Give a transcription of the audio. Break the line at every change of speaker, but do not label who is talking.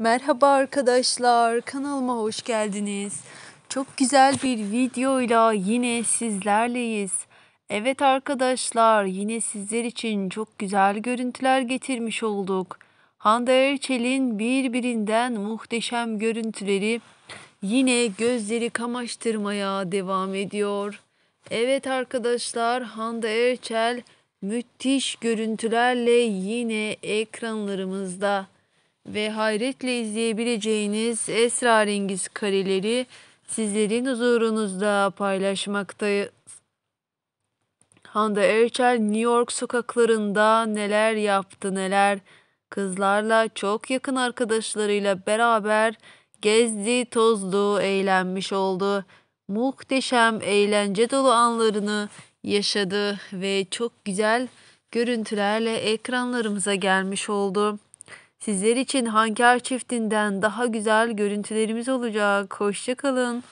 Merhaba arkadaşlar, kanalıma hoş geldiniz. Çok güzel bir videoyla yine sizlerleyiz. Evet arkadaşlar, yine sizler için çok güzel görüntüler getirmiş olduk. Hande Erçel'in birbirinden muhteşem görüntüleri yine gözleri kamaştırmaya devam ediyor. Evet arkadaşlar, Hande Erçel müthiş görüntülerle yine ekranlarımızda ve hayretle izleyebileceğiniz esrarengiz kareleri sizlerin huzurunuzda paylaşmaktayız. Hande Erçel New York sokaklarında neler yaptı neler. Kızlarla çok yakın arkadaşlarıyla beraber gezdi, tozdu, eğlenmiş oldu. Muhteşem, eğlence dolu anlarını yaşadı ve çok güzel görüntülerle ekranlarımıza gelmiş oldu. Sizler için Hankar Çifti'nden daha güzel görüntülerimiz olacak. Hoşçakalın.